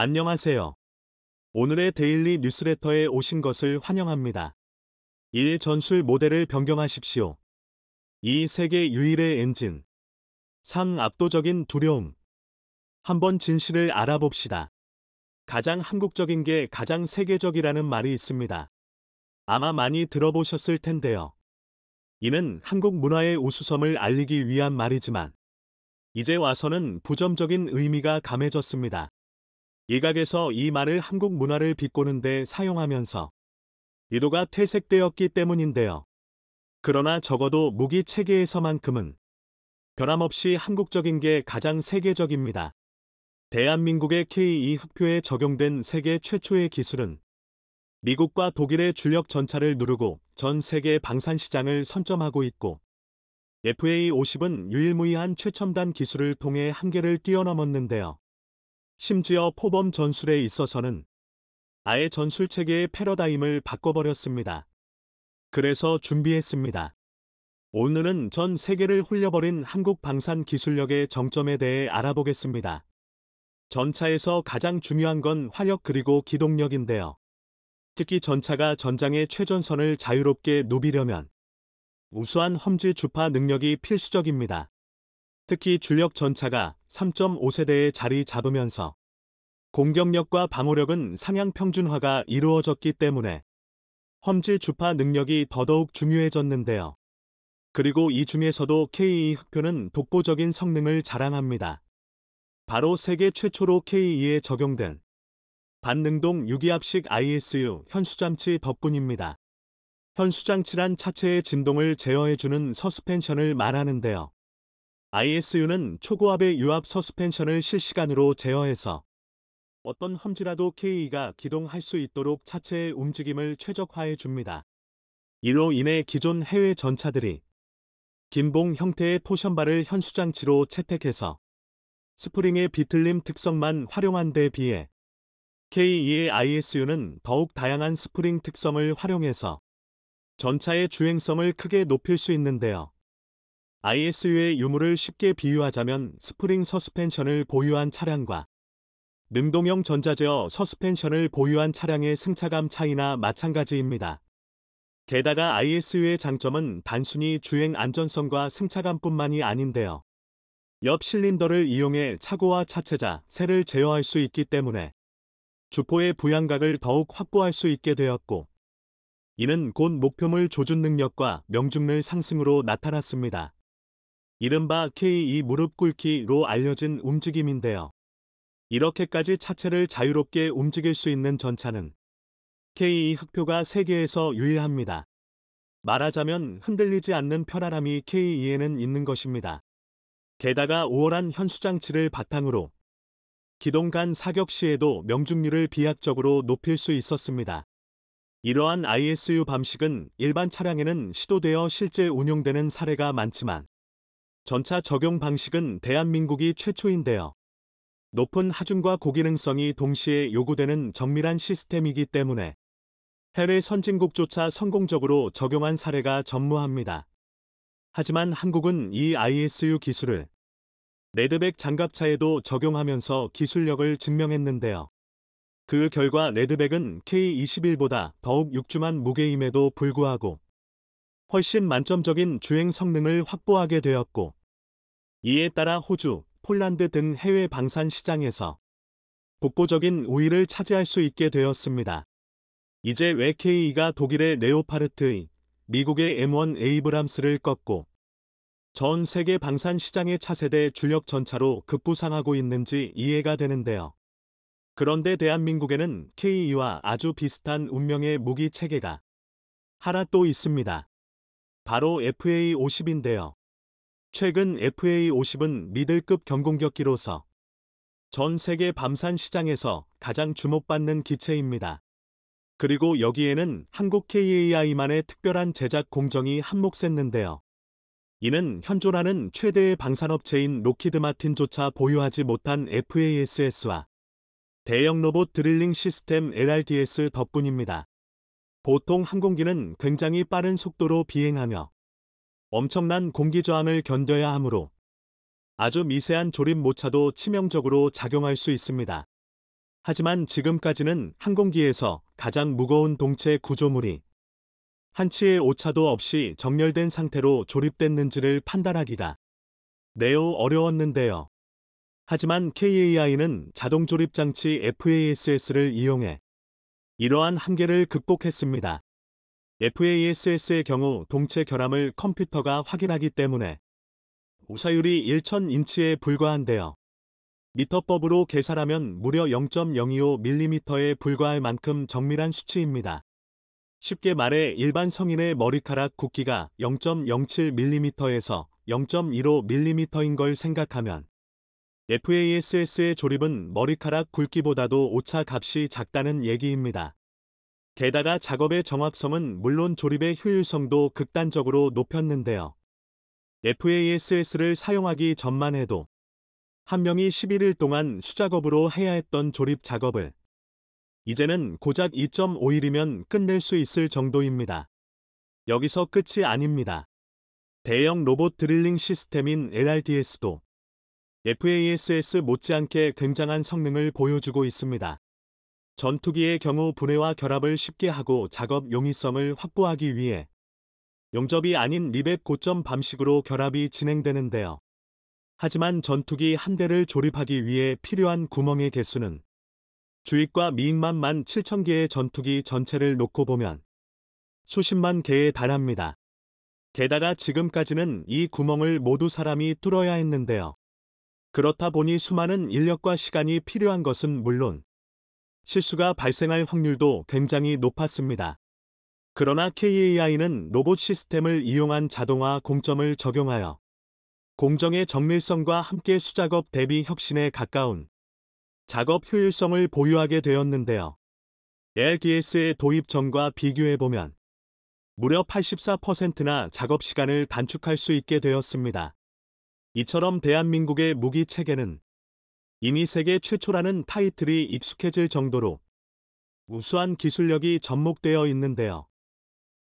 안녕하세요. 오늘의 데일리 뉴스레터에 오신 것을 환영합니다. 1. 전술 모델을 변경하십시오. 2. 세계 유일의 엔진. 3. 압도적인 두려움. 한번 진실을 알아봅시다. 가장 한국적인 게 가장 세계적이라는 말이 있습니다. 아마 많이 들어보셨을 텐데요. 이는 한국 문화의 우수성을 알리기 위한 말이지만 이제 와서는 부정적인 의미가 감해졌습니다. 이각에서 이 말을 한국 문화를 비꼬는 데 사용하면서 이도가 퇴색되었기 때문인데요. 그러나 적어도 무기 체계에서만큼은 변함없이 한국적인 게 가장 세계적입니다. 대한민국의 K2 흑표에 적용된 세계 최초의 기술은 미국과 독일의 주력 전차를 누르고 전 세계 방산 시장을 선점하고 있고 FA-50은 유일무이한 최첨단 기술을 통해 한계를 뛰어넘었는데요. 심지어 포범 전술에 있어서는 아예 전술 체계의 패러다임을 바꿔버렸습니다. 그래서 준비했습니다. 오늘은 전 세계를 홀려버린 한국 방산 기술력의 정점에 대해 알아보겠습니다. 전차에서 가장 중요한 건 화력 그리고 기동력인데요. 특히 전차가 전장의 최전선을 자유롭게 누비려면 우수한 험지 주파 능력이 필수적입니다. 특히 주력 전차가 3.5세대에 자리 잡으면서 공격력과 방어력은 상향 평준화가 이루어졌기 때문에 험질 주파 능력이 더더욱 중요해졌는데요. 그리고 이 중에서도 KE 흑표는 독보적인 성능을 자랑합니다. 바로 세계 최초로 KE에 적용된 반능동 유기압식 ISU 현수장치 덕분입니다. 현수장치란 차체의 진동을 제어해주는 서스펜션을 말하는데요. ISU는 초고압의 유압 서스펜션을 실시간으로 제어해서 어떤 험지라도 KE가 기동할 수 있도록 차체의 움직임을 최적화해 줍니다. 이로 인해 기존 해외 전차들이 김봉 형태의 토션바를 현수장치로 채택해서 스프링의 비틀림 특성만 활용한 데 비해 K2의 ISU는 더욱 다양한 스프링 특성을 활용해서 전차의 주행성을 크게 높일 수 있는데요. ISU의 유무를 쉽게 비유하자면 스프링 서스펜션을 보유한 차량과 능동형 전자제어 서스펜션을 보유한 차량의 승차감 차이나 마찬가지입니다. 게다가 ISU의 장점은 단순히 주행 안전성과 승차감뿐만이 아닌데요. 옆 실린더를 이용해 차고와 차체자, 새를 제어할 수 있기 때문에 주포의 부양각을 더욱 확보할 수 있게 되었고 이는 곧 목표물 조준 능력과 명중률 상승으로 나타났습니다. 이른바 K2 무릎 꿇기로 알려진 움직임인데요. 이렇게까지 차체를 자유롭게 움직일 수 있는 전차는 K2 흑표가 세계에서 유일합니다. 말하자면 흔들리지 않는 편안함이 K2에는 있는 것입니다. 게다가 우월한 현수장치를 바탕으로 기동간 사격 시에도 명중률을 비약적으로 높일 수 있었습니다. 이러한 ISU 밤식은 일반 차량에는 시도되어 실제 운용되는 사례가 많지만 전차 적용 방식은 대한민국이 최초인데요. 높은 하중과 고기능성이 동시에 요구되는 정밀한 시스템이기 때문에 해외 선진국조차 성공적으로 적용한 사례가 전무합니다. 하지만 한국은 이 ISU 기술을 레드백 장갑차에도 적용하면서 기술력을 증명했는데요. 그 결과 레드백은 K21보다 더욱 육중한 무게임에도 불구하고 훨씬 만점적인 주행 성능을 확보하게 되었고 이에 따라 호주, 폴란드 등 해외 방산 시장에서 독보적인 우위를 차지할 수 있게 되었습니다. 이제 왜 k e 가 독일의 레오파르트의 미국의 M1 에이브람스를 꺾고 전 세계 방산 시장의 차세대 주력 전차로 급부상하고 있는지 이해가 되는데요. 그런데 대한민국에는 KE와 아주 비슷한 운명의 무기 체계가 하나 또 있습니다. 바로 FA50인데요. 최근 FA50은 미들급 경공격기로서 전 세계 밤산 시장에서 가장 주목받는 기체입니다. 그리고 여기에는 한국 KAI만의 특별한 제작 공정이 한몫했는데요. 이는 현존하는 최대의 방산업체인 로키드 마틴조차 보유하지 못한 FASS와 대형 로봇 드릴링 시스템 LRDS 덕분입니다. 보통 항공기는 굉장히 빠른 속도로 비행하며 엄청난 공기저항을 견뎌야 하므로 아주 미세한 조립 모차도 치명적으로 작용할 수 있습니다. 하지만 지금까지는 항공기에서 가장 무거운 동체 구조물이 한치의 오차도 없이 정렬된 상태로 조립됐는지를 판단하기가 매우 어려웠는데요. 하지만 KAI는 자동조립장치 FASS를 이용해 이러한 한계를 극복했습니다. FASS의 경우 동체 결함을 컴퓨터가 확인하기 때문에 오사율이 1000인치에 불과한데요. 미터법으로 계산하면 무려 0.025mm에 불과할 만큼 정밀한 수치입니다. 쉽게 말해 일반 성인의 머리카락 굵기가 0.07mm에서 0.15mm인 걸 생각하면 FASS의 조립은 머리카락 굵기보다도 오차 값이 작다는 얘기입니다. 게다가 작업의 정확성은 물론 조립의 효율성도 극단적으로 높였는데요. FASS를 사용하기 전만 해도 한 명이 11일 동안 수작업으로 해야 했던 조립 작업을 이제는 고작 2.5일이면 끝낼 수 있을 정도입니다. 여기서 끝이 아닙니다. 대형 로봇 드릴링 시스템인 LRDS도 FASS 못지않게 굉장한 성능을 보여주고 있습니다. 전투기의 경우 분해와 결합을 쉽게 하고 작업 용이성을 확보하기 위해 용접이 아닌 리벳 고점 밤식으로 결합이 진행되는데요. 하지만 전투기 한 대를 조립하기 위해 필요한 구멍의 개수는 주입과 미인만 17,000개의 전투기 전체를 놓고 보면 수십만 개에 달합니다. 게다가 지금까지는 이 구멍을 모두 사람이 뚫어야 했는데요. 그렇다 보니 수많은 인력과 시간이 필요한 것은 물론 실수가 발생할 확률도 굉장히 높았습니다. 그러나 KAI는 로봇 시스템을 이용한 자동화 공점을 적용하여 공정의 정밀성과 함께 수작업 대비 혁신에 가까운 작업 효율성을 보유하게 되었는데요. LDS의 도입 전과 비교해보면 무려 84%나 작업 시간을 단축할 수 있게 되었습니다. 이처럼 대한민국의 무기 체계는 이미 세계 최초라는 타이틀이 익숙해질 정도로 우수한 기술력이 접목되어 있는데요.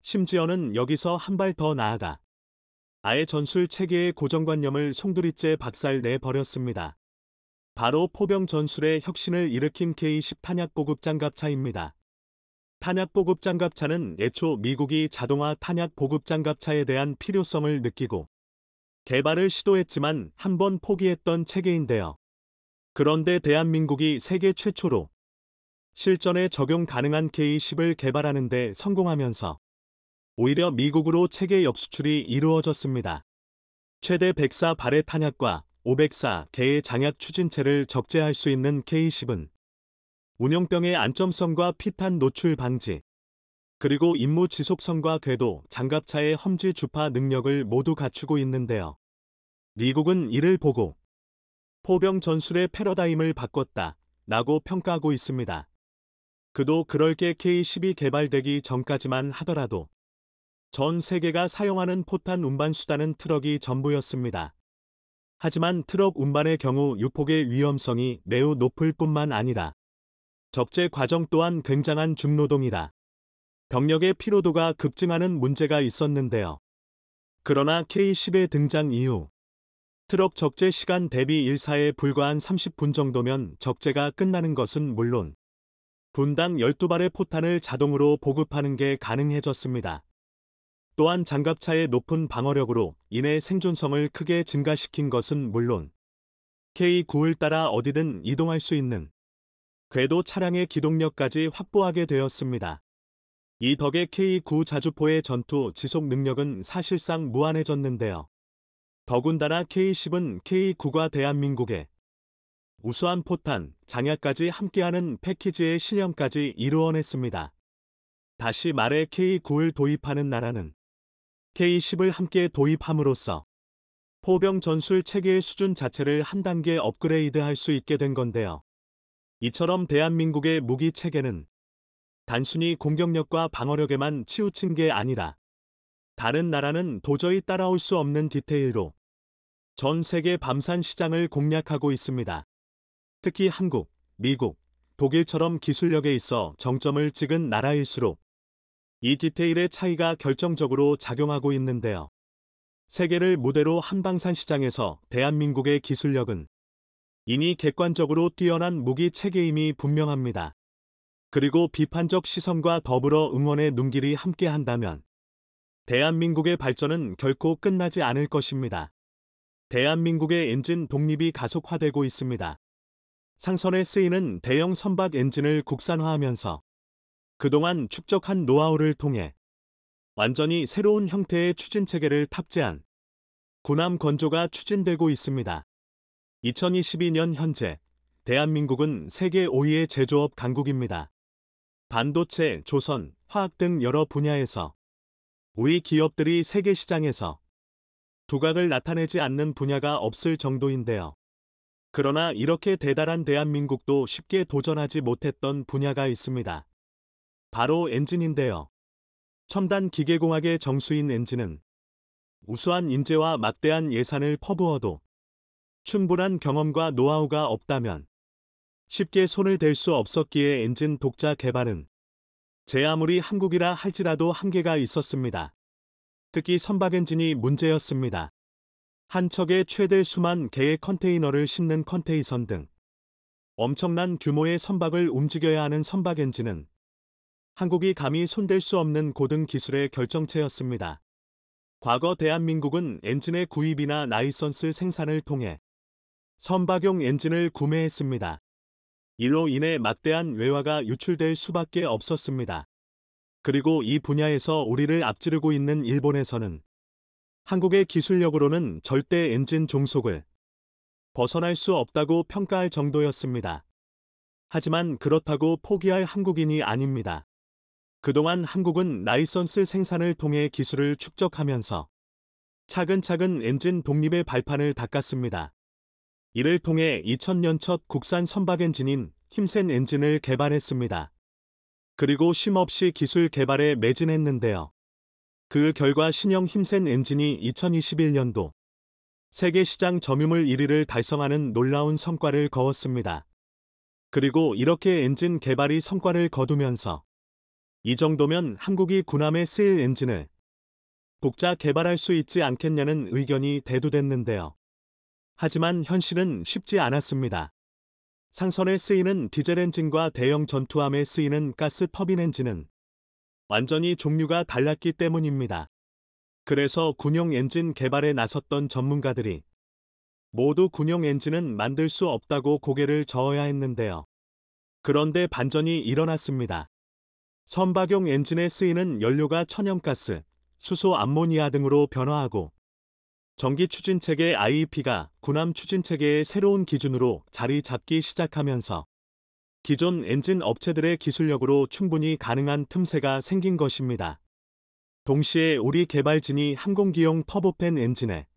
심지어는 여기서 한 발 더 나아가 아예 전술 체계의 고정관념을 송두리째 박살내 버렸습니다. 바로 포병 전술의 혁신을 일으킨 K10 탄약보급 장갑차입니다. 탄약보급 장갑차는 애초 미국이 자동화 탄약보급 장갑차에 대한 필요성을 느끼고 개발을 시도했지만 한번 포기했던 체계인데요. 그런데 대한민국이 세계 최초로 실전에 적용 가능한 K10을 개발하는 데 성공하면서 오히려 미국으로 체계 역수출이 이루어졌습니다. 최대 104 발의 탄약과 504 개의 장약 추진체를 적재할 수 있는 K10은 운영병의 안점성과 피탄 노출 방지, 그리고 임무 지속성과 궤도, 장갑차의 험지 주파 능력을 모두 갖추고 있는데요. 미국은 이를 보고 포병 전술의 패러다임을 바꿨다. 라고 평가하고 있습니다. 그도 그럴 게 K-12 개발되기 전까지만 하더라도 전 세계가 사용하는 포탄 운반 수단은 트럭이 전부였습니다. 하지만 트럭 운반의 경우 유폭의 위험성이 매우 높을 뿐만 아니라 적재 과정 또한 굉장한 중노동이다. 병력의 피로도가 급증하는 문제가 있었는데요. 그러나 K-10의 등장 이후 트럭 적재 시간 대비 일사에 불과한 30분 정도면 적재가 끝나는 것은 물론 분당 12발의 포탄을 자동으로 보급하는 게 가능해졌습니다. 또한 장갑차의 높은 방어력으로 인해 생존성을 크게 증가시킨 것은 물론 K9을 따라 어디든 이동할 수 있는 궤도 차량의 기동력까지 확보하게 되었습니다. 이 덕에 K9 자주포의 전투 지속 능력은 사실상 무한해졌는데요. 더군다나 K10은 K9가 대한민국의 우수한 포탄, 장약까지 함께하는 패키지의 실현까지 이루어냈습니다. 다시 말해 K9을 도입하는 나라는 K10을 함께 도입함으로써 포병 전술 체계의 수준 자체를 한 단계 업그레이드할 수 있게 된 건데요. 이처럼 대한민국의 무기 체계는 단순히 공격력과 방어력에만 치우친 게 아니라 다른 나라는 도저히 따라올 수 없는 디테일로 전 세계 밤산 시장을 공략하고 있습니다. 특히 한국, 미국, 독일처럼 기술력에 있어 정점을 찍은 나라일수록 이 디테일의 차이가 결정적으로 작용하고 있는데요. 세계를 무대로 한방산 시장에서 대한민국의 기술력은 이미 객관적으로 뛰어난 무기 체계임이 분명합니다. 그리고 비판적 시선과 더불어 응원의 눈길이 함께한다면 대한민국의 발전은 결코 끝나지 않을 것입니다. 대한민국의 엔진 독립이 가속화되고 있습니다. 상선에 쓰이는 대형 선박 엔진을 국산화하면서 그동안 축적한 노하우를 통해 완전히 새로운 형태의 추진 체계를 탑재한 군함 건조가 추진되고 있습니다. 2022년 현재 대한민국은 세계 5위의 제조업 강국입니다. 반도체, 조선, 화학 등 여러 분야에서 우리 기업들이 세계 시장에서 두각을 나타내지 않는 분야가 없을 정도인데요. 그러나 이렇게 대단한 대한민국도 쉽게 도전하지 못했던 분야가 있습니다. 바로 엔진인데요. 첨단 기계공학의 정수인 엔진은 우수한 인재와 막대한 예산을 퍼부어도 충분한 경험과 노하우가 없다면 쉽게 손을 댈 수 없었기에 엔진 독자 개발은 제 아무리 한국이라 할지라도 한계가 있었습니다. 특히 선박 엔진이 문제였습니다. 한 척에 최대 수만 개의 컨테이너를 싣는 컨테이선 등 엄청난 규모의 선박을 움직여야 하는 선박 엔진은 한국이 감히 손댈 수 없는 고등 기술의 결정체였습니다. 과거 대한민국은 엔진의 구입이나 라이선스 생산을 통해 선박용 엔진을 구매했습니다. 이로 인해 막대한 외화가 유출될 수밖에 없었습니다. 그리고 이 분야에서 우리를 앞지르고 있는 일본에서는 한국의 기술력으로는 절대 엔진 종속을 벗어날 수 없다고 평가할 정도였습니다. 하지만 그렇다고 포기할 한국인이 아닙니다. 그동안 한국은 라이선스 생산을 통해 기술을 축적하면서 차근차근 엔진 독립의 발판을 닦았습니다. 이를 통해 2000년 첫 국산 선박 엔진인 힘센 엔진을 개발했습니다. 그리고 쉼없이 기술 개발에 매진했는데요. 그 결과 신형 힘센 엔진이 2021년도 세계 시장 점유물 1위를 달성하는 놀라운 성과를 거웠습니다. 그리고 이렇게 엔진 개발이 성과를 거두면서 이 정도면 한국이 군함에 쓰일 엔진을 복자 개발할 수 있지 않겠냐는 의견이 대두됐는데요. 하지만 현실은 쉽지 않았습니다. 상선에 쓰이는 디젤 엔진과 대형 전투함에 쓰이는 가스 터빈 엔진은 완전히 종류가 달랐기 때문입니다. 그래서 군용 엔진 개발에 나섰던 전문가들이 모두 군용 엔진은 만들 수 없다고 고개를 저어야 했는데요. 그런데 반전이 일어났습니다. 선박용 엔진에 쓰이는 연료가 천연가스, 수소 암모니아 등으로 변화하고 전기 추진 체계 IEP가 군함 추진 체계의 새로운 기준으로 자리 잡기 시작하면서 기존 엔진 업체들의 기술력으로 충분히 가능한 틈새가 생긴 것입니다. 동시에 우리 개발진이 항공기용 터보팬 엔진에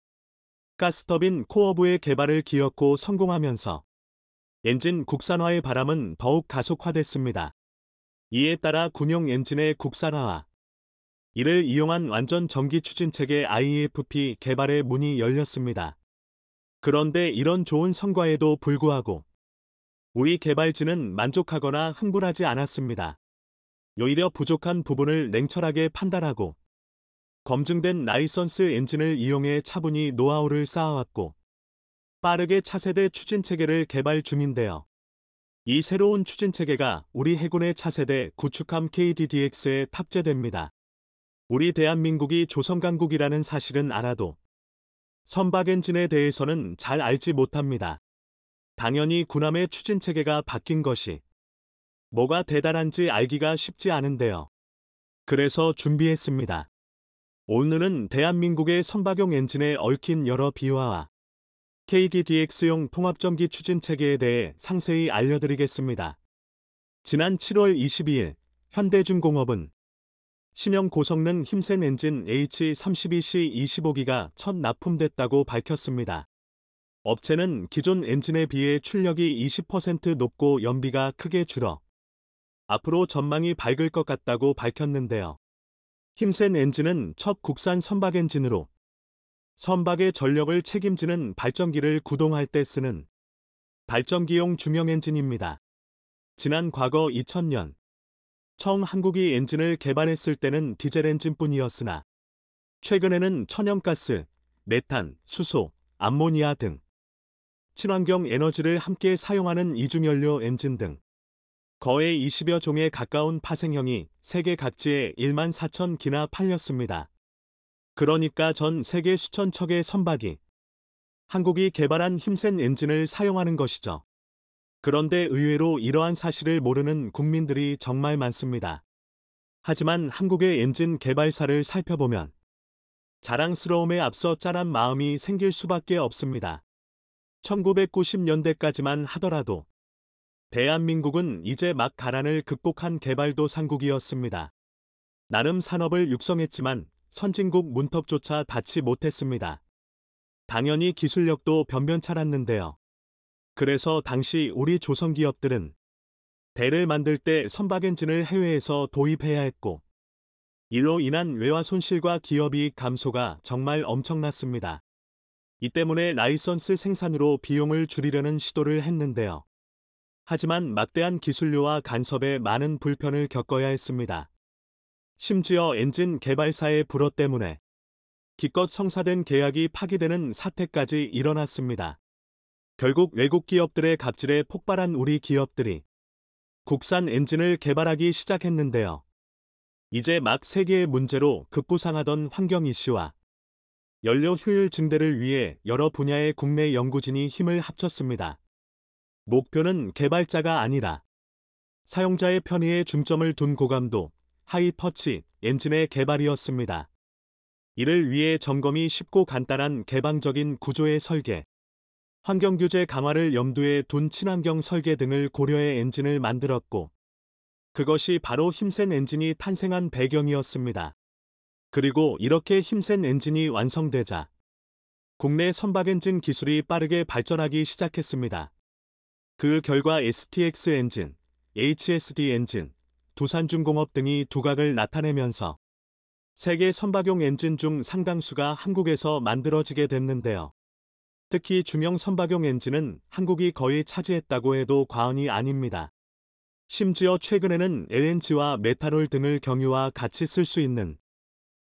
가스터빈 코어부의 개발을 기었고 성공하면서 엔진 국산화의 바람은 더욱 가속화됐습니다. 이에 따라 군용 엔진의 국산화와 이를 이용한 완전 전기 추진체계 IFP 개발의 문이 열렸습니다. 그런데 이런 좋은 성과에도 불구하고 우리 개발진은 만족하거나 흥분하지 않았습니다. 오히려 부족한 부분을 냉철하게 판단하고 검증된 라이선스 엔진을 이용해 차분히 노하우를 쌓아왔고 빠르게 차세대 추진체계를 개발 중인데요. 이 새로운 추진체계가 우리 해군의 차세대 구축함 KDDX에 탑재됩니다. 우리 대한민국이 조선강국이라는 사실은 알아도 선박엔진에 대해서는 잘 알지 못합니다. 당연히 군함의 추진 체계가 바뀐 것이 뭐가 대단한지 알기가 쉽지 않은데요. 그래서 준비했습니다. 오늘은 대한민국의 선박용 엔진에 얽힌 여러 비화와 KDDX용 통합전기 추진 체계에 대해 상세히 알려드리겠습니다. 지난 7월 22일 현대중공업은 신형 고성능 힘센 엔진 H32C25기가 첫 납품됐다고 밝혔습니다. 업체는 기존 엔진에 비해 출력이 20% 높고 연비가 크게 줄어 앞으로 전망이 밝을 것 같다고 밝혔는데요. 힘센 엔진은 첫 국산 선박 엔진으로 선박의 전력을 책임지는 발전기를 구동할 때 쓰는 발전기용 중형 엔진입니다. 지난 과거 2000년 처음 한국이 엔진을 개발했을 때는 디젤 엔진뿐이었으나 최근에는 천연가스, 메탄, 수소, 암모니아 등 친환경 에너지를 함께 사용하는 이중연료 엔진 등 거의 20여 종에 가까운 파생형이 세계 각지에 1만 4천 기나 팔렸습니다. 그러니까 전 세계 수천 척의 선박이 한국이 개발한 힘센 엔진을 사용하는 것이죠. 그런데 의외로 이러한 사실을 모르는 국민들이 정말 많습니다. 하지만 한국의 엔진 개발사를 살펴보면 자랑스러움에 앞서 짠한 마음이 생길 수밖에 없습니다. 1990년대까지만 하더라도 대한민국은 이제 막 가란을 극복한 개발도 상국이었습니다. 나름 산업을 육성했지만 선진국 문턱조차 닿지 못했습니다. 당연히 기술력도 변변찮았는데요. 그래서 당시 우리 조선 기업들은 배를 만들 때 선박 엔진을 해외에서 도입해야 했고 이로 인한 외화 손실과 기업이익 감소가 정말 엄청났습니다. 이 때문에 라이선스 생산으로 비용을 줄이려는 시도를 했는데요. 하지만 막대한 기술료와 간섭에 많은 불편을 겪어야 했습니다. 심지어 엔진 개발사의 불어 때문에 기껏 성사된 계약이 파기되는 사태까지 일어났습니다. 결국 외국 기업들의 갑질에 폭발한 우리 기업들이 국산 엔진을 개발하기 시작했는데요. 이제 막 세계의 문제로 급부상하던 환경 이슈와 연료 효율 증대를 위해 여러 분야의 국내 연구진이 힘을 합쳤습니다. 목표는 개발자가 아니라 사용자의 편의에 중점을 둔 고감도 하이퍼치 엔진의 개발이었습니다. 이를 위해 점검이 쉽고 간단한 개방적인 구조의 설계, 환경 규제 강화를 염두에 둔 친환경 설계 등을 고려해 엔진을 만들었고 그것이 바로 힘센 엔진이 탄생한 배경이었습니다. 그리고 이렇게 힘센 엔진이 완성되자 국내 선박 엔진 기술이 빠르게 발전하기 시작했습니다. 그 결과 STX 엔진, HSD 엔진, 두산중공업 등이 두각을 나타내면서 세계 선박용 엔진 중 상당수가 한국에서 만들어지게 됐는데요. 특히 중형 선박용 엔진은 한국이 거의 차지했다고 해도 과언이 아닙니다. 심지어 최근에는 LNG와 메탈올 등을 경유와 같이 쓸 수 있는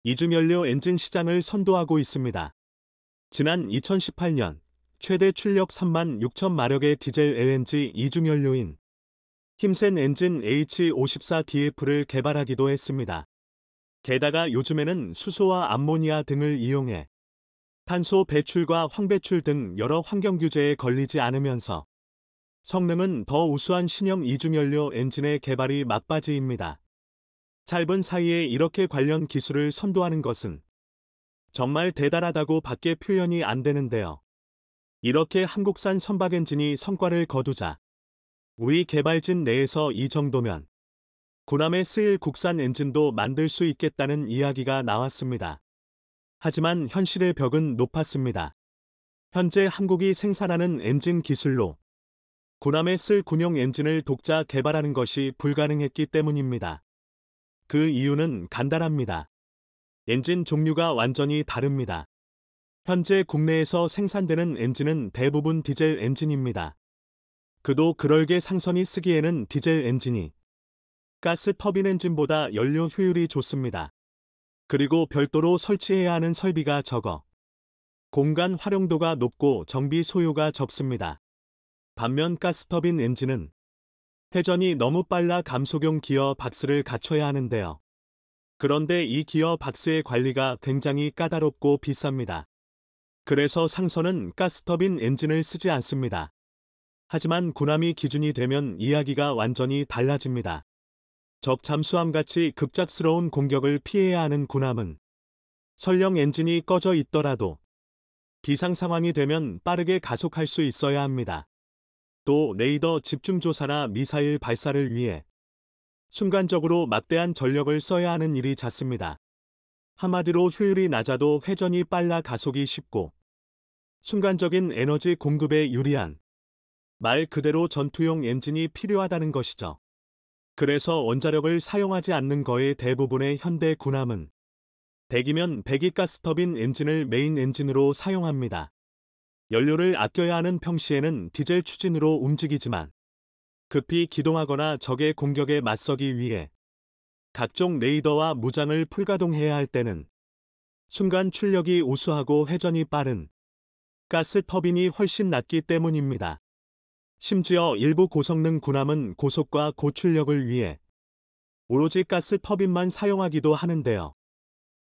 이중연료 엔진 시장을 선도하고 있습니다. 지난 2018년 최대 출력 3만 6천 마력의 디젤 LNG 이중연료인 힘센 엔진 H54DF를 개발하기도 했습니다. 게다가 요즘에는 수소와 암모니아 등을 이용해 탄소 배출과 황배출 등 여러 환경 규제에 걸리지 않으면서 성능은 더 우수한 신형 이중연료 엔진의 개발이 막바지입니다. 짧은 사이에 이렇게 관련 기술을 선도하는 것은 정말 대단하다고 밖에 표현이 안 되는데요. 이렇게 한국산 선박 엔진이 성과를 거두자 우리 개발진 내에서 이 정도면 군함에 쓰일 국산 엔진도 만들 수 있겠다는 이야기가 나왔습니다. 하지만 현실의 벽은 높았습니다. 현재 한국이 생산하는 엔진 기술로 군함에 쓸 군용 엔진을 독자 개발하는 것이 불가능했기 때문입니다. 그 이유는 간단합니다. 엔진 종류가 완전히 다릅니다. 현재 국내에서 생산되는 엔진은 대부분 디젤 엔진입니다. 그도 그럴게 상선이 쓰기에는 디젤 엔진이 가스 터빈 엔진보다 연료 효율이 좋습니다. 그리고 별도로 설치해야 하는 설비가 적어 공간 활용도가 높고 정비 소요가 적습니다. 반면 가스터빈 엔진은 회전이 너무 빨라 감속용 기어 박스를 갖춰야 하는데요. 그런데 이 기어 박스의 관리가 굉장히 까다롭고 비쌉니다. 그래서 상선은 가스터빈 엔진을 쓰지 않습니다. 하지만 군함이 기준이 되면 이야기가 완전히 달라집니다. 접잠수함같이 급작스러운 공격을 피해야 하는 군함은 설령 엔진이 꺼져 있더라도 비상 상황이 되면 빠르게 가속할 수 있어야 합니다. 또 레이더 집중조사나 미사일 발사를 위해 순간적으로 막대한 전력을 써야 하는 일이 잦습니다. 한마디로 효율이 낮아도 회전이 빨라 가속이 쉽고 순간적인 에너지 공급에 유리한 말 그대로 전투용 엔진이 필요하다는 것이죠. 그래서 원자력을 사용하지 않는 거의 대부분의 현대 군함은 100이면 100이 가스터빈 엔진을 메인 엔진으로 사용합니다. 연료를 아껴야 하는 평시에는 디젤 추진으로 움직이지만 급히 기동하거나 적의 공격에 맞서기 위해 각종 레이더와 무장을 풀가동해야 할 때는 순간 출력이 우수하고 회전이 빠른 가스 터빈이 훨씬 낫기 때문입니다. 심지어 일부 고성능 군함은 고속과 고출력을 위해 오로지 가스 터빈만 사용하기도 하는데요.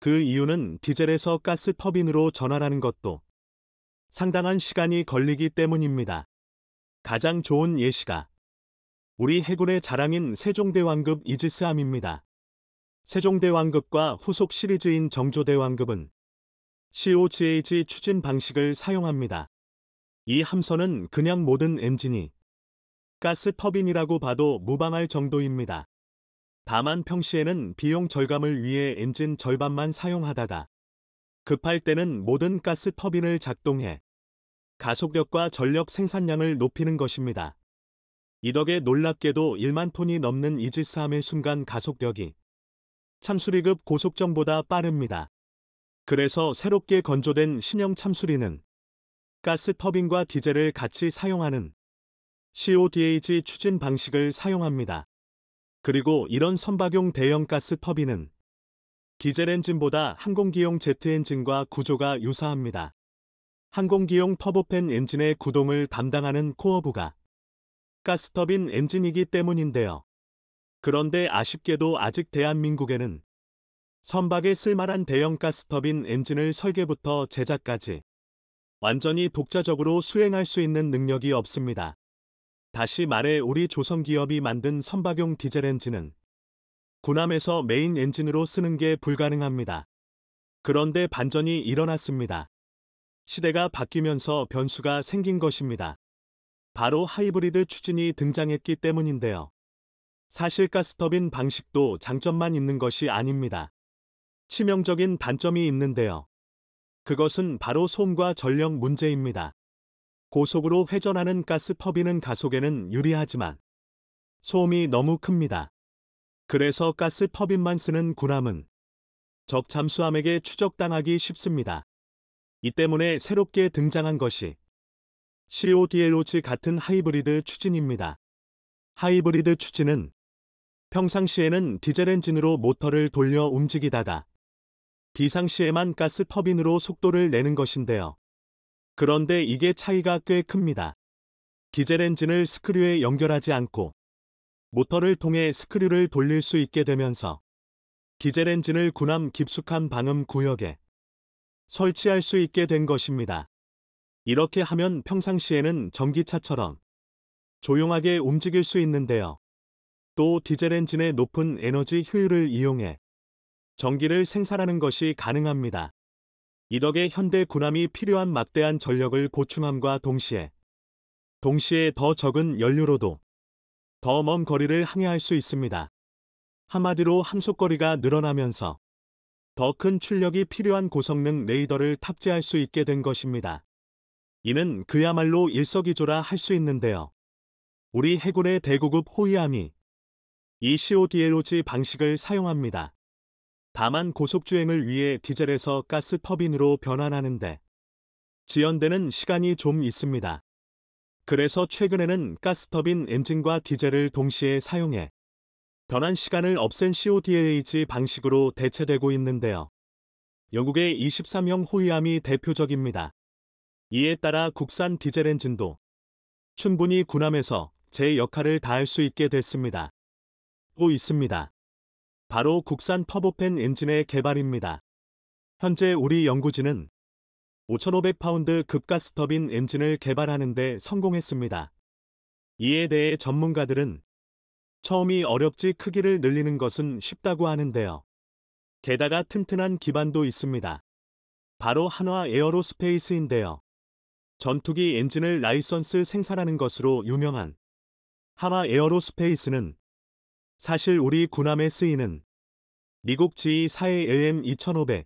그 이유는 디젤에서 가스 터빈으로 전환하는 것도 상당한 시간이 걸리기 때문입니다. 가장 좋은 예시가 우리 해군의 자랑인 세종대왕급 이지스함입니다. 세종대왕급과 후속 시리즈인 정조대왕급은 COGH 추진 방식을 사용합니다. 이 함선은 그냥 모든 엔진이 가스 터빈이라고 봐도 무방할 정도입니다. 다만 평시에는 비용 절감을 위해 엔진 절반만 사용하다가 급할 때는 모든 가스 터빈을 작동해 가속력과 전력 생산량을 높이는 것입니다. 이 덕에 놀랍게도 1만 톤이 넘는 이지스함의 순간 가속력이 참수리급 고속정보다 빠릅니다. 그래서 새롭게 건조된 신형 참수리는 가스 터빈과 디젤을 같이 사용하는 CODAG 추진 방식을 사용합니다. 그리고 이런 선박용 대형 가스 터빈은 디젤 엔진보다 항공기용 제트 엔진과 구조가 유사합니다. 항공기용 터보팬 엔진의 구동을 담당하는 코어부가 가스터빈 엔진이기 때문인데요. 그런데 아쉽게도 아직 대한민국에는 선박에 쓸만한 대형 가스터빈 엔진을 설계부터 제작까지 완전히 독자적으로 수행할 수 있는 능력이 없습니다. 다시 말해 우리 조선 기업이 만든 선박용 디젤 엔진은 군함에서 메인 엔진으로 쓰는 게 불가능합니다. 그런데 반전이 일어났습니다. 시대가 바뀌면서 변수가 생긴 것입니다. 바로 하이브리드 추진이 등장했기 때문인데요. 사실 가스터빈 방식도 장점만 있는 것이 아닙니다. 치명적인 단점이 있는데요. 그것은 바로 솜과 전력 문제입니다. 고속으로 회전하는 가스 터빈은 가속에는 유리하지만 소음이 너무 큽니다. 그래서 가스 터빈만 쓰는 군함은 적잠수함에게 추적당하기 쉽습니다. 이 때문에 새롭게 등장한 것이 CODLOG 같은 하이브리드 추진입니다. 하이브리드 추진은 평상시에는 디젤 엔진으로 모터를 돌려 움직이다가 비상시에만 가스 터빈으로 속도를 내는 것인데요. 그런데 이게 차이가 꽤 큽니다. 디젤 엔진을 스크류에 연결하지 않고 모터를 통해 스크류를 돌릴 수 있게 되면서 디젤 엔진을 군함 깊숙한 방음 구역에 설치할 수 있게 된 것입니다. 이렇게 하면 평상시에는 전기차처럼 조용하게 움직일 수 있는데요. 또 디젤 엔진의 높은 에너지 효율을 이용해 전기를 생산하는 것이 가능합니다. 이 덕에 현대 군함이 필요한 막대한 전력을 보충함과 동시에 동시에 더 적은 연료로도 더 먼 거리를 항해할 수 있습니다. 한마디로 함속거리가 늘어나면서 더 큰 출력이 필요한 고성능 레이더를 탑재할 수 있게 된 것입니다. 이는 그야말로 일석이조라 할 수 있는데요. 우리 해군의 대구급 호위함이 e CODLOG 방식을 사용합니다. 다만 고속주행을 위해 디젤에서 가스 터빈으로 변환하는데 지연되는 시간이 좀 있습니다. 그래서 최근에는 가스터빈 엔진과 디젤을 동시에 사용해 변환 시간을 없앤 CODAG 방식으로 대체되고 있는데요. 영국의 23형 호위함이 대표적입니다. 이에 따라 국산 디젤 엔진도 충분히 군함에서 제 역할을 다할 수 있게 됐습니다. 또 있습니다. 바로 국산 터보팬 엔진의 개발입니다. 현재 우리 연구진은 5,500파운드 급가스 터빈 엔진을 개발하는데 성공했습니다. 이에 대해 전문가들은 처음이 어렵지 크기를 늘리는 것은 쉽다고 하는데요. 게다가 튼튼한 기반도 있습니다. 바로 한화 에어로스페이스인데요. 전투기 엔진을 라이선스 생산하는 것으로 유명한 한화 에어로스페이스는 사실 우리 군함에 쓰이는 미국 G4의 LM2500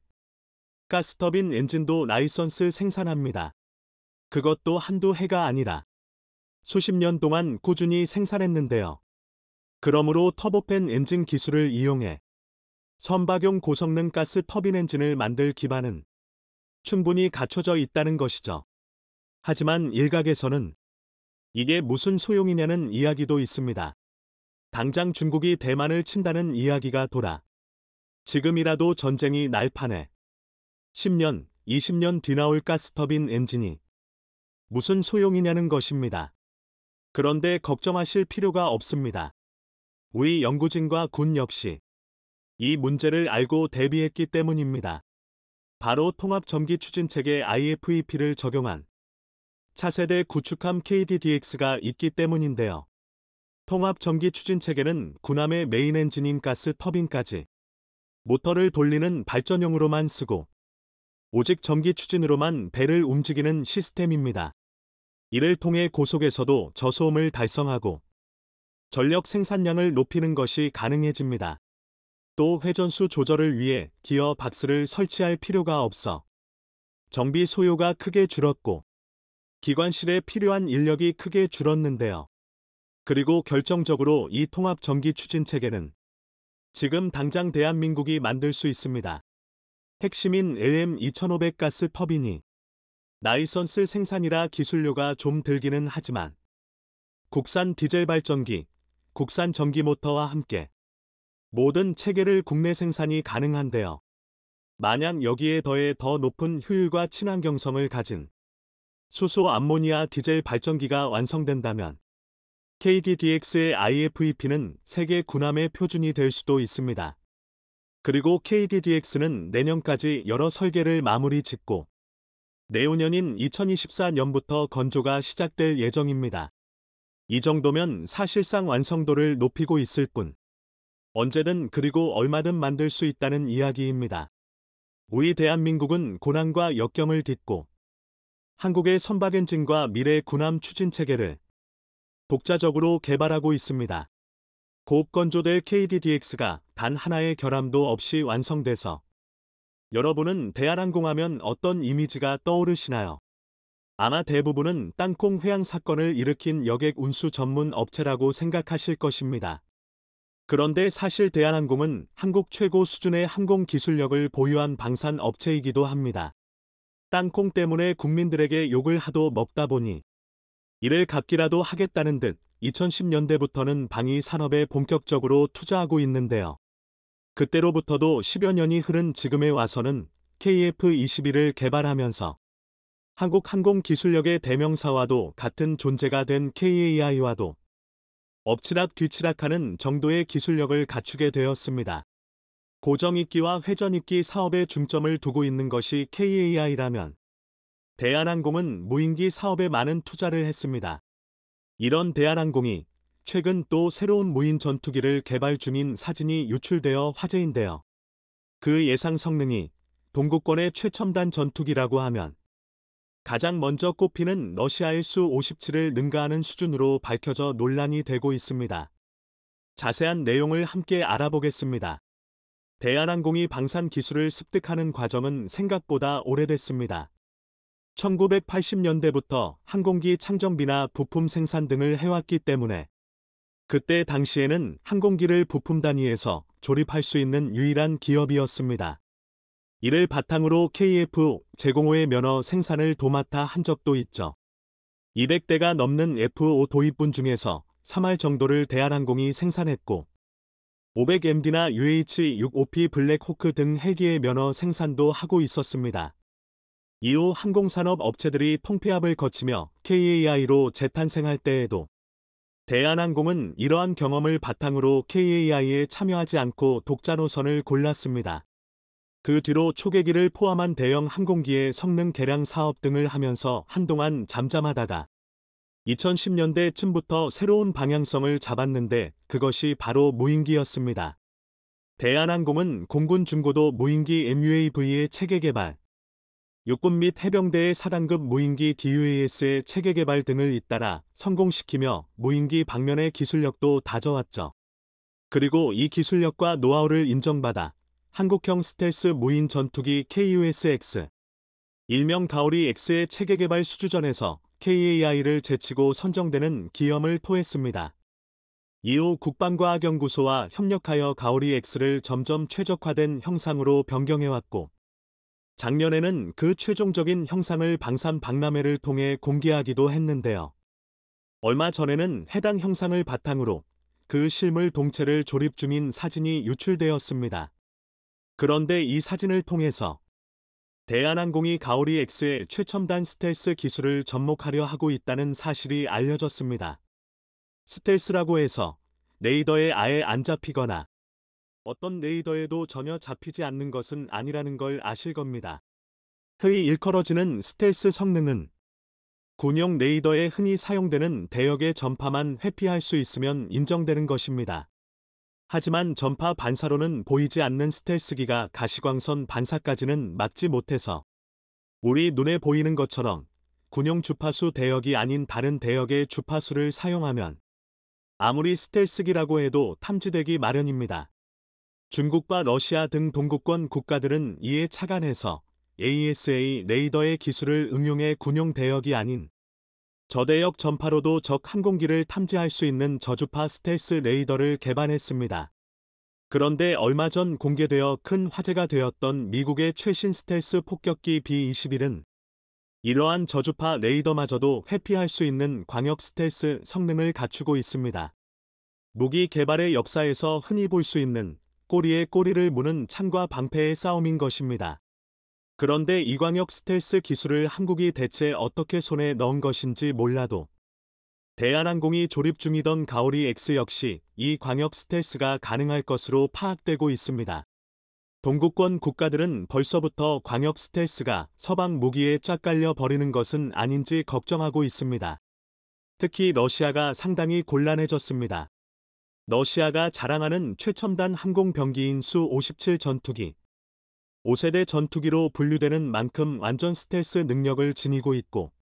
가스터빈 엔진도 라이선스 생산합니다. 그것도 한두 해가 아니라 수십 년 동안 꾸준히 생산했는데요. 그러므로 터보팬 엔진 기술을 이용해 선박용 고성능 가스 터빈 엔진을 만들 기반은 충분히 갖춰져 있다는 것이죠. 하지만 일각에서는 이게 무슨 소용이냐는 이야기도 있습니다. 당장 중국이 대만을 친다는 이야기가 돌아. 지금이라도 전쟁이 날 판에 10년, 20년 뒤 나올 가스터빈 엔진이 무슨 소용이냐는 것입니다. 그런데 걱정하실 필요가 없습니다. 우리 연구진과 군 역시 이 문제를 알고 대비했기 때문입니다. 바로 통합전기 추진책의 IFEP를 적용한 차세대 구축함 KDDX가 있기 때문인데요. 통합 전기 추진 체계는 군함의 메인 엔진인 가스 터빈까지 모터를 돌리는 발전용으로만 쓰고 오직 전기 추진으로만 배를 움직이는 시스템입니다. 이를 통해 고속에서도 저소음을 달성하고 전력 생산량을 높이는 것이 가능해집니다. 또 회전수 조절을 위해 기어 박스를 설치할 필요가 없어 정비 소요가 크게 줄었고 기관실에 필요한 인력이 크게 줄었는데요. 그리고 결정적으로 이 통합 전기 추진 체계는 지금 당장 대한민국이 만들 수 있습니다. 핵심인 LM2500 가스 터빈이 나이선스 생산이라 기술료가 좀 들기는 하지만 국산 디젤 발전기, 국산 전기 모터와 함께 모든 체계를 국내 생산이 가능한데요. 만약 여기에 더해 더 높은 효율과 친환경성을 가진 수소 암모니아 디젤 발전기가 완성된다면 KDDX의 IFEP는 세계 군함의 표준이 될 수도 있습니다. 그리고 KDDX는 내년까지 여러 설계를 마무리 짓고 내후년인 2024년부터 건조가 시작될 예정입니다. 이 정도면 사실상 완성도를 높이고 있을 뿐 언제든 그리고 얼마든 만들 수 있다는 이야기입니다. 우리 대한민국은 고난과 역경을 딛고 한국의 선박 엔진과 미래 군함 추진 체계를 독자적으로 개발하고 있습니다. 곱 건조될 KDDX가 단 하나의 결함도 없이 완성돼서 여러분은 대한항공 하면 어떤 이미지가 떠오르시나요? 아마 대부분은 땅콩 회항 사건을 일으킨 여객 운수 전문 업체라고 생각하실 것입니다. 그런데 사실 대한항공은 한국 최고 수준의 항공 기술력을 보유한 방산 업체이기도 합니다. 땅콩 때문에 국민들에게 욕을 하도 먹다 보니 이를 갚기라도 하겠다는 듯 2010년대부터는 방위 산업에 본격적으로 투자하고 있는데요. 그때로부터도 10여 년이 흐른 지금에 와서는 KF-21을 개발하면서 한국 항공기술력의 대명사와도 같은 존재가 된 KAI와도 엎치락 뒤치락하는 정도의 기술력을 갖추게 되었습니다. 고정익기와 회전익기 사업에 중점을 두고 있는 것이 KAI라면 대한항공은 무인기 사업에 많은 투자를 했습니다. 이런 대한항공이 최근 또 새로운 무인 전투기를 개발 중인 사진이 유출되어 화제인데요. 그 예상 성능이 동구권의 최첨단 전투기라고 하면 가장 먼저 꼽히는 러시아의 수-57을 능가하는 수준으로 밝혀져 논란이 되고 있습니다. 자세한 내용을 함께 알아보겠습니다. 대한항공이 방산 기술을 습득하는 과정은 생각보다 오래됐습니다. 1980년대부터 항공기 창정비나 부품 생산 등을 해왔기 때문에 그때 당시에는 항공기를 부품 단위에서 조립할 수 있는 유일한 기업이었습니다. 이를 바탕으로 KF 제공호의 면허 생산을 도맡아 한 적도 있죠. 200대가 넘는 F5 도입분 중에서 3할 정도를 대한항공이 생산했고 500MD나 UH-65P 블랙호크 등 헬기의 면허 생산도 하고 있었습니다. 이후 항공산업 업체들이 통폐합을 거치며 KAI로 재탄생할 때에도 대한항공은 이러한 경험을 바탕으로 KAI에 참여하지 않고 독자 노선을 골랐습니다. 그 뒤로 초계기를 포함한 대형 항공기의 성능 개량 사업 등을 하면서 한동안 잠잠하다가 2010년대 쯤부터 새로운 방향성을 잡았는데 그것이 바로 무인기였습니다. 대한항공은 공군 중고도 무인기 MUAV의 체계 개발, 육군 및 해병대의 사단급 무인기 DUAS의 체계 개발 등을 잇따라 성공시키며 무인기 방면의 기술력도 다져왔죠. 그리고 이 기술력과 노하우를 인정받아 한국형 스텔스 무인 전투기 KUSX, 일명 가오리 X의 체계 개발 수주전에서 KAI를 제치고 선정되는 기염을 토했습니다. 이후 국방과학연구소와 협력하여 가오리 X를 점점 최적화된 형상으로 변경해왔고 작년에는 그 최종적인 형상을 방산 박람회를 통해 공개하기도 했는데요. 얼마 전에는 해당 형상을 바탕으로 그 실물 동체를 조립 중인 사진이 유출되었습니다. 그런데 이 사진을 통해서 대한항공이 가오리 X의 최첨단 스텔스 기술을 접목하려 하고 있다는 사실이 알려졌습니다. 스텔스라고 해서 레이더에 아예 안 잡히거나 어떤 레이더에도 전혀 잡히지 않는 것은 아니라는 걸 아실 겁니다. 흔히 일컬어지는 스텔스 성능은 군용 레이더에 흔히 사용되는 대역의 전파만 회피할 수 있으면 인정되는 것입니다. 하지만 전파 반사로는 보이지 않는 스텔스기가 가시광선 반사까지는 막지 못해서 우리 눈에 보이는 것처럼 군용 주파수 대역이 아닌 다른 대역의 주파수를 사용하면 아무리 스텔스기라고 해도 탐지되기 마련입니다. 중국과 러시아 등동국권 국가들은 이에 착안해서 ASA 레이더의 기술을 응용해 군용 대역이 아닌 저대역 전파로도 적 항공기를 탐지할 수 있는 저주파 스텔스 레이더를 개발했습니다. 그런데 얼마 전 공개되어 큰 화제가 되었던 미국의 최신 스텔스 폭격기 B-21은 이러한 저주파 레이더마저도 회피할 수 있는 광역 스텔스 성능을 갖추고 있습니다. 무기 개발의 역사에서 흔히 볼 수 있는 꼬리에 꼬리를 무는 창과 방패의 싸움인 것입니다. 그런데 이광역 스텔스 기술을 한국이 대체 어떻게 손에 넣은 것인지 몰라도 대한항공이 조립 중이던 가오리 X 역시 이 광역 스텔스가 가능할 것으로 파악되고 있습니다. 동구권 국가들은 벌써부터 광역 스텔스가 서방 무기에 짝깔려 버리는 것은 아닌지 걱정하고 있습니다. 특히 러시아가 상당히 곤란해졌습니다. 러시아가 자랑하는 최첨단 항공병기인 수-57 전투기 5세대 전투기로 분류되는 만큼 완전 스텔스 능력을 지니고 있고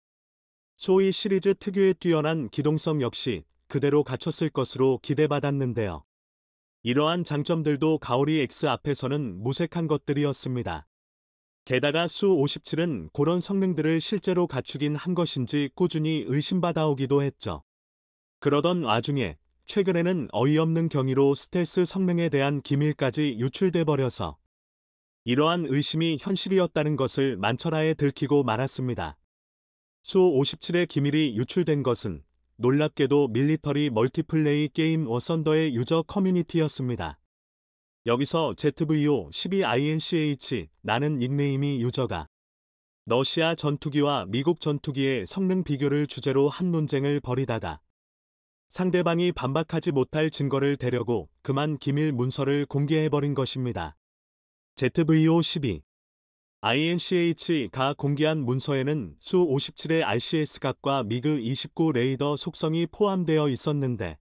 소위 시리즈 특유의 뛰어난 기동성 역시 그대로 갖췄을 것으로 기대받았는데요. 이러한 장점들도 가오리 X 앞에서는 무색한 것들이었습니다. 게다가 수-57은 그런 성능들을 실제로 갖추긴 한 것인지 꾸준히 의심받아오기도 했죠. 그러던 와중에 최근에는 어이없는 경위로 스텔스 성능에 대한 기밀까지 유출돼 버려서 이러한 의심이 현실이었다는 것을 만철하에 들키고 말았습니다. 수 57의 기밀이 유출된 것은 놀랍게도 밀리터리 멀티플레이 게임 워선더의 유저 커뮤니티였습니다. 여기서 ZVO12INCH 나는 닉네임이 유저가 러시아 전투기와 미국 전투기의 성능 비교를 주제로 한 논쟁을 벌이다가 상대방이 반박하지 못할 증거를 대려고 그만 기밀 문서를 공개해버린 것입니다. ZVO 12 INCH가 공개한 문서에는 수-57의 RCS각과 미그-29 레이더 속성이 포함되어 있었는데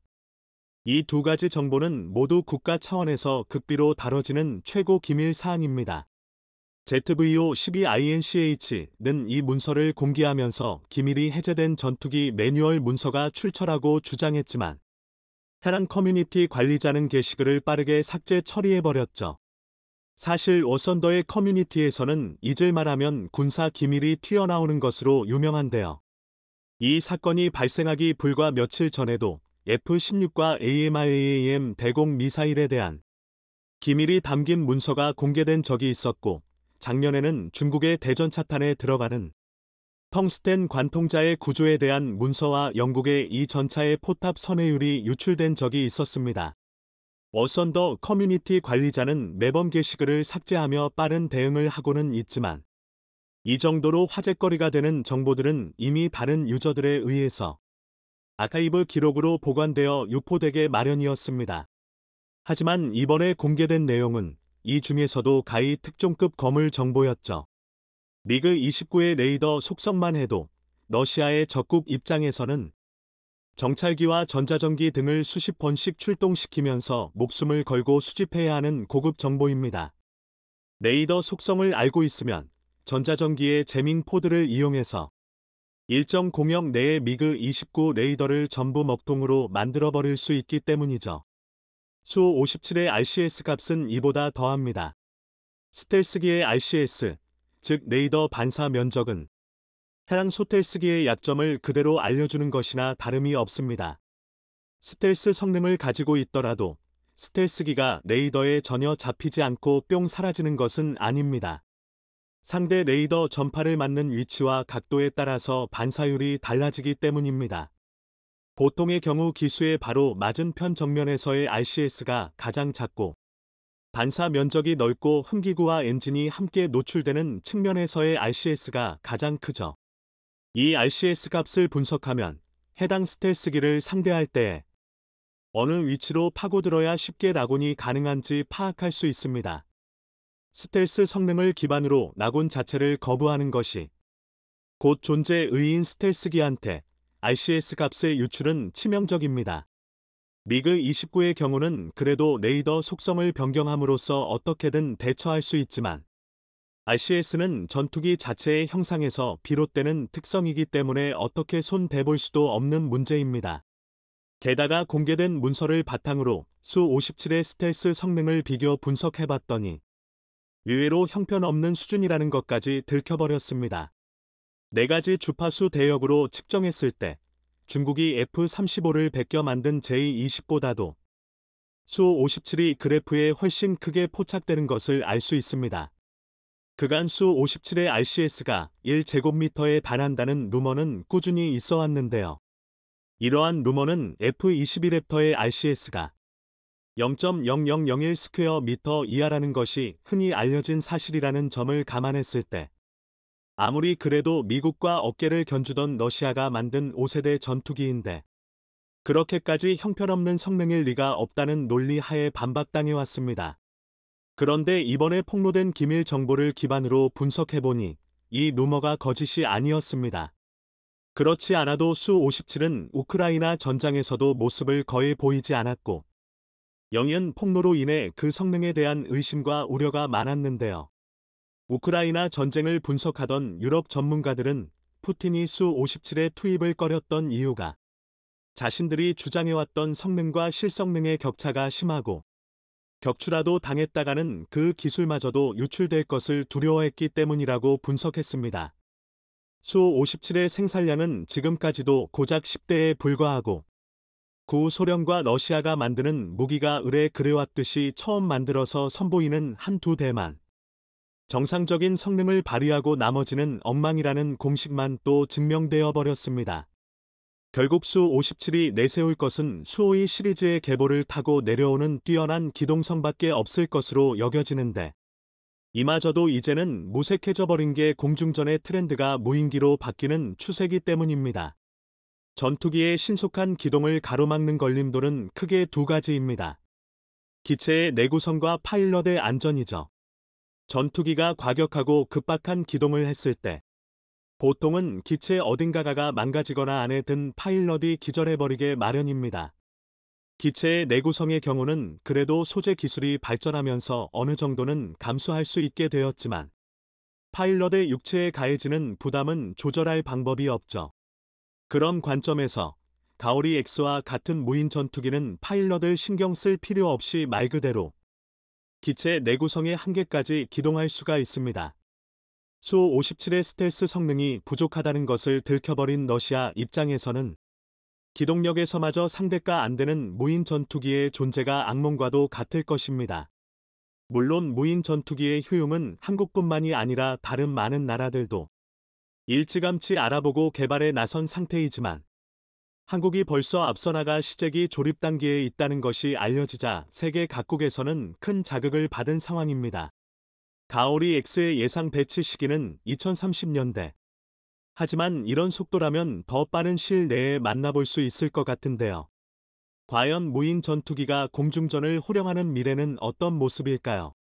이 두 가지 정보는 모두 국가 차원에서 극비로 다뤄지는 최고 기밀 사안입니다. ZVO-12INCH는 이 문서를 공개하면서 기밀이 해제된 전투기 매뉴얼 문서가 출처라고 주장했지만 테란 커뮤니티 관리자는 게시글을 빠르게 삭제 처리해버렸죠. 사실 워선더의 커뮤니티에서는 잊을만 하면 군사 기밀이 튀어나오는 것으로 유명한데요. 이 사건이 발생하기 불과 며칠 전에도 F-16과 AMIAM 대공 미사일에 대한 기밀이 담긴 문서가 공개된 적이 있었고 작년에는 중국의 대전 차탄에 들어가는 텅스텐 관통자의 구조에 대한 문서와 영국의 이 전차의 포탑 선회율이 유출된 적이 있었습니다. 어선더 커뮤니티 관리자는 매번 게시글을 삭제하며 빠른 대응을 하고는 있지만 이 정도로 화제거리가 되는 정보들은 이미 다른 유저들에 의해서 아카이브 기록으로 보관되어 유포되게 마련이었습니다. 하지만 이번에 공개된 내용은 이 중에서도 가히 특종급 거물 정보였죠. 미그 29의 레이더 속성만 해도 러시아의 적국 입장에서는 정찰기와 전자전기 등을 수십 번씩 출동시키면서 목숨을 걸고 수집해야 하는 고급 정보입니다. 레이더 속성을 알고 있으면 전자전기의 재밍 포드를 이용해서 일정 공역 내의 미그 29 레이더를 전부 먹통으로 만들어버릴 수 있기 때문이죠. 수 57의 RCS 값은 이보다 더합니다. 스텔스기의 RCS, 즉 레이더 반사 면적은 해당 소텔스기의 약점을 그대로 알려주는 것이나 다름이 없습니다. 스텔스 성능을 가지고 있더라도 스텔스기가 레이더에 전혀 잡히지 않고 뿅 사라지는 것은 아닙니다. 상대 레이더 전파를 맞는 위치와 각도에 따라서 반사율이 달라지기 때문입니다. 보통의 경우 기수의 바로 맞은편 정면에서의 RCS가 가장 작고 반사 면적이 넓고 흠기구와 엔진이 함께 노출되는 측면에서의 RCS가 가장 크죠. 이 RCS 값을 분석하면 해당 스텔스기를 상대할 때 어느 위치로 파고들어야 쉽게 낙온이 가능한지 파악할 수 있습니다. 스텔스 성능을 기반으로 낙온 자체를 거부하는 것이 곧 존재 의인 스텔스기한테 RCS 값의 유출은 치명적입니다. 미그 29의 경우는 그래도 레이더 속성을 변경함으로써 어떻게든 대처할 수 있지만 RCS는 전투기 자체의 형상에서 비롯되는 특성이기 때문에 어떻게 손대볼 수도 없는 문제입니다. 게다가 공개된 문서를 바탕으로 수 57의 스텔스 성능을 비교 분석해봤더니 의외로 형편없는 수준이라는 것까지 들켜버렸습니다. 4가지 주파수 대역으로 측정했을 때 중국이 F-35를 베껴 만든 J-20보다도 수-57이 그래프에 훨씬 크게 포착되는 것을 알 수 있습니다. 그간 수-57의 RCS가 1제곱미터에 반한다는 루머는 꾸준히 있어 왔는데요. 이러한 루머는 f 2 1 랩터의 RCS가 0.0001 스퀘어 미터 이하라는 것이 흔히 알려진 사실이라는 점을 감안했을 때 아무리 그래도 미국과 어깨를 견주던 러시아가 만든 5세대 전투기인데 그렇게까지 형편없는 성능일 리가 없다는 논리 하에 반박당해 왔습니다. 그런데 이번에 폭로된 기밀 정보를 기반으로 분석해보니 이 루머가 거짓이 아니었습니다. 그렇지 않아도 수-57은 우크라이나 전장에서도 모습을 거의 보이지 않았고 영연 폭로로 인해 그 성능에 대한 의심과 우려가 많았는데요. 우크라이나 전쟁을 분석하던 유럽 전문가들은 푸틴이 수-57의 투입을 꺼렸던 이유가 자신들이 주장해왔던 성능과 실성능의 격차가 심하고 격추라도 당했다가는 그 기술마저도 유출될 것을 두려워했기 때문이라고 분석했습니다. 수-57의 생산량은 지금까지도 고작 10대에 불과하고 구 소련과 러시아가 만드는 무기가 을에 그려왔듯이 처음 만들어서 선보이는 한두 대만 정상적인 성능을 발휘하고 나머지는 엉망이라는 공식만 또 증명되어 버렸습니다. 결국 수57이 내세울 것은 수호이 시리즈의 계보를 타고 내려오는 뛰어난 기동성밖에 없을 것으로 여겨지는데 이마저도 이제는 무색해져 버린 게 공중전의 트렌드가 무인기로 바뀌는 추세기 때문입니다. 전투기의 신속한 기동을 가로막는 걸림돌은 크게 두 가지입니다. 기체의 내구성과 파일럿의 안전이죠. 전투기가 과격하고 급박한 기동을 했을 때 보통은 기체 어딘가가 망가지거나 안에 든 파일럿이 기절해버리게 마련입니다. 기체의 내구성의 경우는 그래도 소재 기술이 발전하면서 어느 정도는 감수할 수 있게 되었지만 파일럿의 육체에 가해지는 부담은 조절할 방법이 없죠. 그런 관점에서 가오리 X와 같은 무인 전투기는 파일럿을 신경 쓸 필요 없이 말 그대로 기체 내구성의 한계까지 기동할 수가 있습니다. 수-57의 스텔스 성능이 부족하다는 것을 들켜버린 러시아 입장에서는 기동력에서마저 상대가 안 되는 무인 전투기의 존재가 악몽과도 같을 것입니다. 물론 무인 전투기의 효용은 한국뿐만이 아니라 다른 많은 나라들도 일찌감치 알아보고 개발에 나선 상태이지만 한국이 벌써 앞서나가 시재기 조립 단계에 있다는 것이 알려지자 세계 각국에서는 큰 자극을 받은 상황입니다. 가오리 X의 예상 배치 시기는 2030년대. 하지만 이런 속도라면 더 빠른 시일 내에 만나볼 수 있을 것 같은데요. 과연 무인 전투기가 공중전을 호령하는 미래는 어떤 모습일까요?